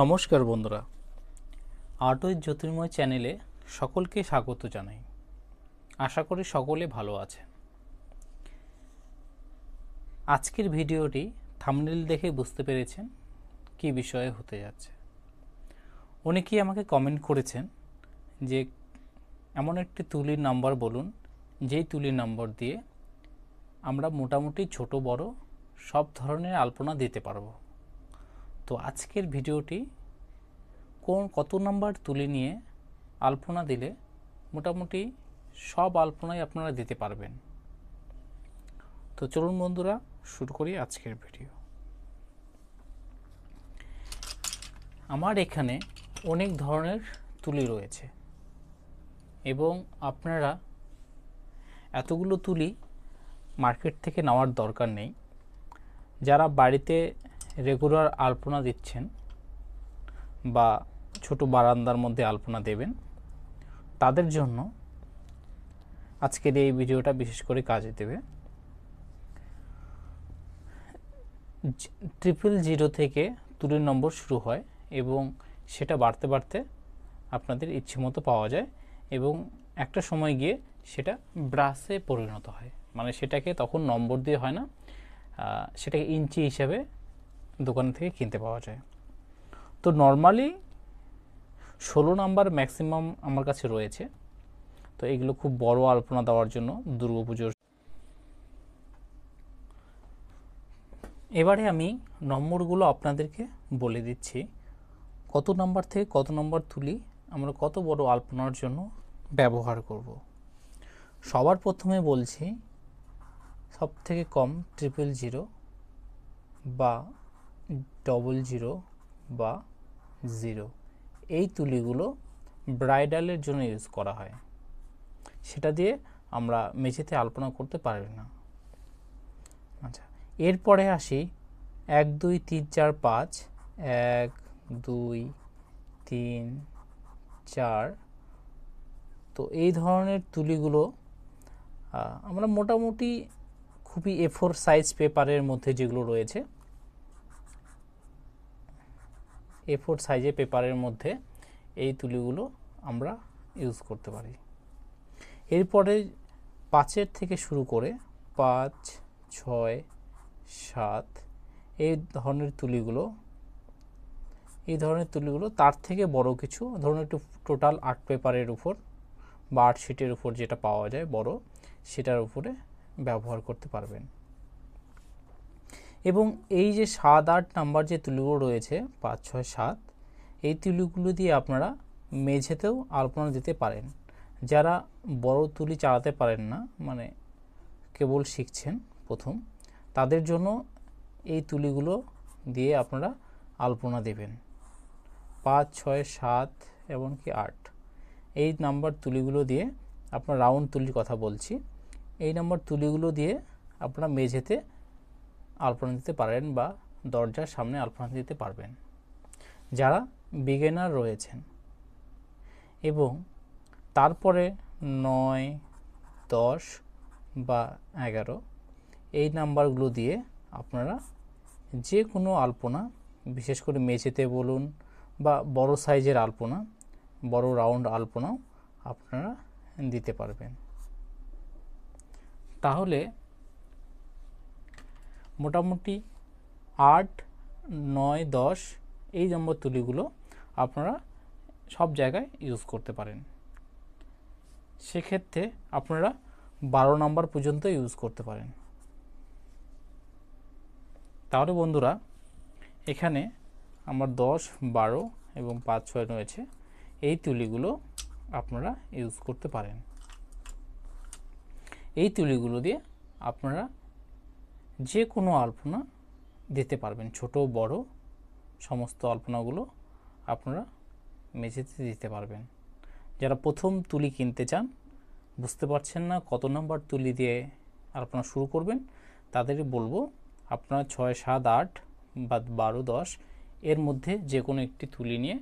নমস্কার বন্ধুরা আটই জ্যোতির্ময় চ্যানেলে সকলকে স্বাগত জানাই আশা করি সকলে ভালো আছে আজকের ভিডিওটি থামনেল দেখে বুঝতে পেরেছেন কি বিষয়ে হতে যাচ্ছে অনেকেই আমাকে কমেন্ট করেছেন যে এমন একটি তুলির নাম্বার বলুন যেই তুলির নাম্বার দিয়ে আমরা মোটামুটি ছোট বড় সব ধরনের আলপনা দিতে পারবো তো আজকের ভিডিওটি কোন কত নাম্বার তুলে নিয়ে আলপনা দিলে মোটামুটি সব আলপনাই আপনারা দিতে পারবেন তো চলুন বন্ধুরা শুরু করি আজকের ভিডিও আমার এখানে অনেক ধরনের তুলি রয়েছে এবং আপনারা এতগুলো তুলি মার্কেট থেকে নেওয়ার দরকার নেই যারা বাড়িতে রেগুলার আলপনা দিচ্ছেন বা ছোট বারান্দার মধ্যে আলপনা দেবেন তাদের জন্য আজকের এই ভিডিওটা বিশেষ করে কাজে দেবে ট্রিপল জিরো থেকে তুলির নম্বর শুরু হয় এবং সেটা বাড়তে বাড়তে আপনাদের ইচ্ছে মতো পাওয়া যায় এবং একটা সময় গিয়ে সেটা ব্রাসে পরিণত হয় মানে সেটাকে তখন নম্বর দিয়ে হয় না সেটাকে ইঞ্চি হিসাবে দোকান থেকে কিনতে পাওয়া যায় তো নর্মালি ষোলো নাম্বার ম্যাক্সিমাম আমার কাছে রয়েছে তো এগুলো খুব বড় আলপনা দেওয়ার জন্য দুর্গা পুজোর এবারে আমি নম্বরগুলো আপনাদেরকে বলে দিচ্ছি কত নম্বর থেকে কত নম্বর তুলি আমরা কত বড় আলপনার জন্য ব্যবহার করব। সবার প্রথমে বলছি সব থেকে কম ট্রিপল জিরো বা ডবল জিরো বা জিরো এই তুলিগুলো ব্রাইডালের জন্য ইউজ করা হয় সেটা দিয়ে আমরা মেঝেতে আলপনা করতে পারবে না আচ্ছা এরপরে আসি এক দুই তিন চার পাঁচ এক দুই তিন চার তো এই ধরনের তুলিগুলো আমরা মোটামুটি খুবই এফোর সাইজ পেপারের মধ্যে যেগুলো রয়েছে এ ফোর সাইজের পেপারের মধ্যে এই তুলিগুলো আমরা ইউজ করতে পারি এরপরে পাঁচের থেকে শুরু করে পাঁচ ছয় সাত এই ধরনের তুলিগুলো এই ধরনের তুলিগুলো তার থেকে বড় কিছু ধরুন একটু টোটাল আর্ট পেপারের উপর বা আর্ট শিটের উপর যেটা পাওয়া যায় বড় সেটার উপরে ব্যবহার করতে পারবেন এবং এই যে সাত আট নাম্বার যে তুলিগুলো রয়েছে পাঁচ ছয় সাত এই তুলিগুলো দিয়ে আপনারা মেঝেতেও আলপনা দিতে পারেন যারা বড় তুলি চালাতে পারেন না মানে কেবল শিখছেন প্রথম তাদের জন্য এই তুলিগুলো দিয়ে আপনারা আলপনা দেবেন পাঁচ ছয় সাত এমনকি আট এই নাম্বার তুলিগুলো দিয়ে আপনার রাউন্ড তুলির কথা বলছি এই নাম্বার তুলিগুলো দিয়ে আপনারা মেঝেতে আলপনা দিতে পারেন বা দরজার সামনে আলপনা দিতে পারবেন যারা বিগেনার রয়েছেন এবং তারপরে নয় দশ বা এগারো এই নাম্বারগুলো দিয়ে আপনারা যে কোনো আলপনা বিশেষ করে মেঝেতে বলুন বা বড় সাইজের আলপনা বড় রাউন্ড আলপনাও আপনারা দিতে পারবেন তাহলে মোটামুটি আট নয় দশ এই নম্বর তুলিগুলো আপনারা সব জায়গায় ইউজ করতে পারেন সেক্ষেত্রে আপনারা বারো নম্বর পর্যন্ত ইউজ করতে পারেন তাহলে বন্ধুরা এখানে আমার দশ বারো এবং পাঁচ ছয় রয়েছে এই তুলিগুলো আপনারা ইউজ করতে পারেন এই তুলিগুলো দিয়ে আপনারা যে কোনো আলপনা দিতে পারবেন ছোট বড় সমস্ত আলপনাগুলো আপনারা মেঝেতে দিতে পারবেন যারা প্রথম তুলি কিনতে চান বুঝতে পারছেন না কত নাম্বার তুলি দিয়ে আলপনা শুরু করবেন তাদেরই বলবো আপনারা ছয় সাত আট বা বারো দশ এর মধ্যে যে কোনো একটি তুলি নিয়ে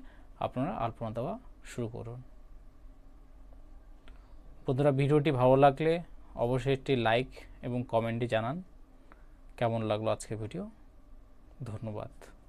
আপনারা আলপনা দেওয়া শুরু করুন বন্ধুরা ভিডিওটি ভালো লাগলে অবশ্যই একটি লাইক এবং কমেন্টে জানান কেমন লাগলো আজকে ভিডিও ধন্যবাদ